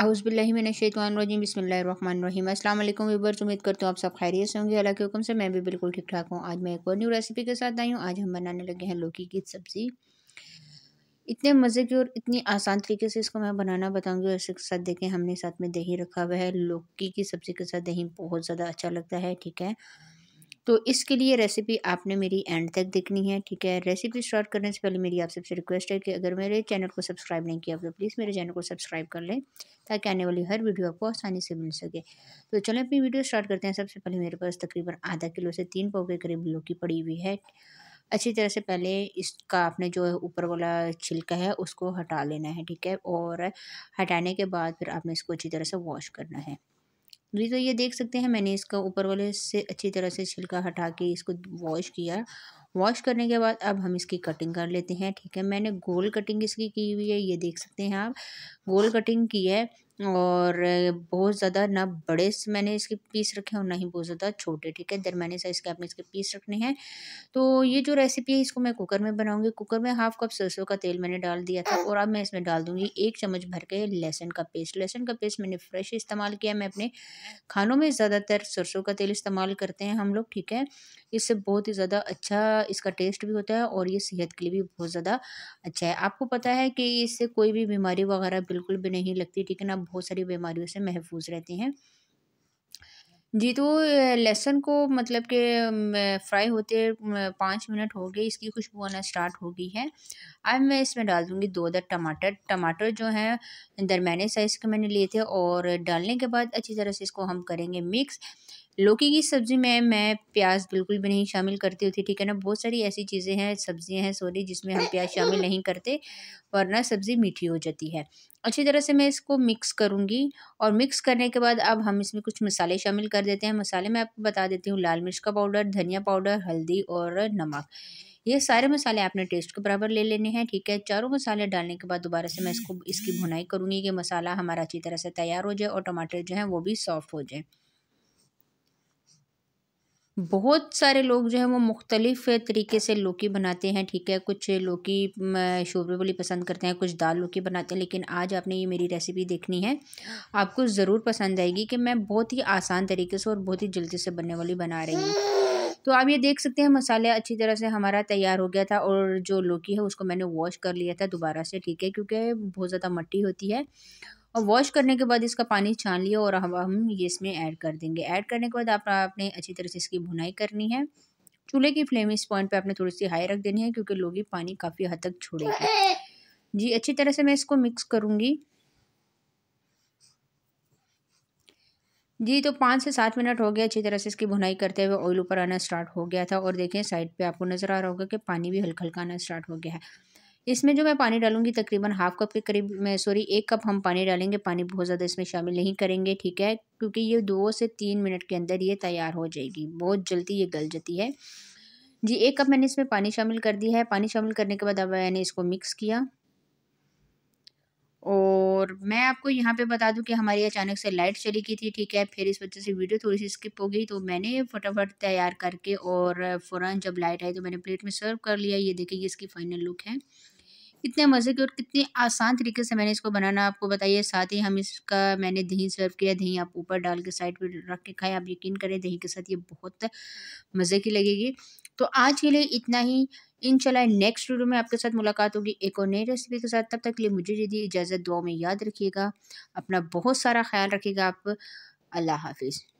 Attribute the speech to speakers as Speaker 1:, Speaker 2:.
Speaker 1: आउज़बिल्लिमिनशैतवानरजीम बसमीम अल्लाम वालेकुम उम्मीद करता हूँ आप सब खैरियत से होंगे अल्लाह के हुक्म से मैं भी बिल्कुल ठीक ठाक हूँ आज मैं एक और न्यू रेसिपी के साथ आई हूँ आज हम बनाने लगे हैं लौकी की सब्ज़ी इतने मज़े की और इतनी आसान तरीके से इसको मैं बनाना बताऊँगी और इसके साथ देखें हमने साथ में दही रखा हुआ है लौकी की सब्ज़ी के साथ दही बहुत ज़्यादा अच्छा लगता है ठीक है तो इसके लिए रेसिपी आपने मेरी एंड तक देखनी है ठीक है रेसिपी स्टार्ट करने से पहले मेरी आप सबसे रिक्वेस्ट है कि अगर मेरे चैनल को सब्सक्राइब नहीं किया तो प्लीज़ मेरे चैनल को सब्सक्राइब कर लें ताकि आने वाली हर वीडियो आपको आसानी से मिल सके तो चलें अपनी वीडियो स्टार्ट करते हैं सबसे पहले मेरे पास तकरीबन आधा किलो से तीन पाव के करीब लौकी पड़ी हुई है अच्छी तरह से पहले इसका आपने जो है ऊपर वाला छिलका है उसको हटा लेना है ठीक है और हटाने के बाद फिर आपने इसको अच्छी तरह से वॉश करना है अभी तो ये देख सकते हैं मैंने इसका ऊपर वाले से अच्छी तरह से छिलका हटा के इसको वॉश किया वॉश करने के बाद अब हम इसकी कटिंग कर लेते हैं ठीक है मैंने गोल कटिंग इसकी की हुई है ये देख सकते हैं आप गोल कटिंग की है और बहुत ज़्यादा ना बड़े मैंने इसके पीस रखे हैं और ना ही बहुत ज़्यादा छोटे ठीक है दरमियाने साइज़ के आपने इसके पीस रखने हैं तो ये जो रेसिपी है इसको मैं कुकर में बनाऊंगी कुकर में हाफ कप सरसों का तेल मैंने डाल दिया था और अब मैं इसमें डाल दूँगी एक चम्मच भर के लहसन का पेस्ट लहसन का पेस्ट मैंने फ्रेश इस्तेमाल किया मैं अपने खानों में ज़्यादातर सरसों का तेल इस्तेमाल करते हैं हम लोग ठीक है इससे बहुत ही ज़्यादा अच्छा इसका टेस्ट भी होता है और ये सेहत के लिए भी बहुत ज़्यादा अच्छा है आपको पता है कि इससे कोई भी बीमारी वगैरह बिल्कुल भी नहीं लगती ठीक है ना बहुत सारी बीमारियों से महफूज रहते हैं जी तो लहसुन को मतलब के फ्राई होते पाँच मिनट हो गए इसकी खुशबू आना स्टार्ट हो गई है अब मैं इसमें डाल दूँगी दो दर टमाटर टमाटर जो हैं दरमियाने साइज़ के मैंने लिए थे और डालने के बाद अच्छी तरह से इसको हम करेंगे मिक्स लौकी की सब्ज़ी में मैं प्याज बिल्कुल भी नहीं शामिल करती होती ठीक है ना बहुत सारी ऐसी चीज़ें हैं सब्ज़ियां हैं सॉरी जिसमें हम प्याज शामिल नहीं करते वरना सब्ज़ी मीठी हो जाती है अच्छी तरह से मैं इसको मिक्स करूँगी और मिक्स करने के बाद अब हम इसमें कुछ मसाले शामिल कर देते हैं मसाले मैं आपको बता देती हूँ लाल मिर्च का पाउडर धनिया पाउडर हल्दी और नमक ये सारे मसाले आपने टेस्ट के बराबर ले लेने हैं ठीक है चारों मसाले डालने के बाद दोबारा से मैं इसको इसकी भुनाई करूँगी कि मसाला हमारा अच्छी तरह से तैयार हो जाए और टमाटर जो है वो भी सॉफ्ट हो जाए बहुत सारे लोग जो हैं वो मुख्तलिफ़ तरीके से लौकी बनाते हैं ठीक है कुछ लौकी शोरबे वाली पसंद करते हैं कुछ दाल लौकी बनाते हैं लेकिन आज आपने ये मेरी रेसिपी देखनी है आपको ज़रूर पसंद आएगी कि मैं बहुत ही आसान तरीके से और बहुत ही जल्दी से बनने वाली बना रही हूँ तो आप ये देख सकते हैं मसाले अच्छी तरह से हमारा तैयार हो गया था और जो लौकी है उसको मैंने वॉश कर लिया था दोबारा से ठीक है क्योंकि बहुत ज़्यादा मट्टी होती है और वॉश करने के बाद इसका पानी छान लिया और हम हम ये इसमें ऐड कर देंगे ऐड करने के बाद आप आपने अच्छी तरह से इसकी भुनाई करनी है चूल्हे की फ्लेम इस पॉइंट पे आपने थोड़ी सी हाई रख देनी है क्योंकि लोगी पानी काफ़ी हद तक छोड़ेगी जी अच्छी तरह से मैं इसको मिक्स करूँगी जी तो पाँच से सात मिनट हो गया अच्छी तरह से इसकी भुनाई करते हुए ऑयल ऊपर आना स्टार्ट हो गया था और देखें साइड पे आपको नज़र आ रहा होगा कि पानी भी हल्का हल्का आना स्टार्ट हो गया है इसमें जो मैं पानी डालूंगी तकरीबन हाफ कप के करीब मैं सॉरी एक कप हम पानी डालेंगे पानी बहुत ज़्यादा इसमें शामिल नहीं करेंगे ठीक है क्योंकि ये दो से तीन मिनट के अंदर ये तैयार हो जाएगी बहुत जल्दी ये गल जाती है जी एक कप मैंने इसमें पानी शामिल कर दिया है पानी शामिल करने के बाद अब मैंने इसको मिक्स किया और मैं आपको यहाँ पे बता दूँ कि हमारी अचानक से लाइट चली गई थी ठीक है फिर इस वजह से वीडियो थोड़ी सी स्किप हो गई तो मैंने फटाफट तैयार करके और फ़ौरन जब लाइट आई तो मैंने प्लेट में सर्व कर लिया ये देखिए इसकी फ़ाइनल लुक है कितने मज़े के और कितने आसान तरीके से मैंने इसको बनाना आपको बताइए साथ ही हम इसका मैंने दही सर्व किया दही आप ऊपर डाल के साइड पर रख के खाएँ आप यकीन करें दही के साथ ये बहुत मज़े की लगेगी तो आज के लिए इतना ही इन नेक्स्ट वीडियो में आपके साथ मुलाकात होगी एक और नई रेसिपी के साथ तब तक के लिए मुझे दीदी इजाज़त दुआ में याद रखिएगा अपना बहुत सारा ख्याल रखिएगा आप अल्लाह हाफिज़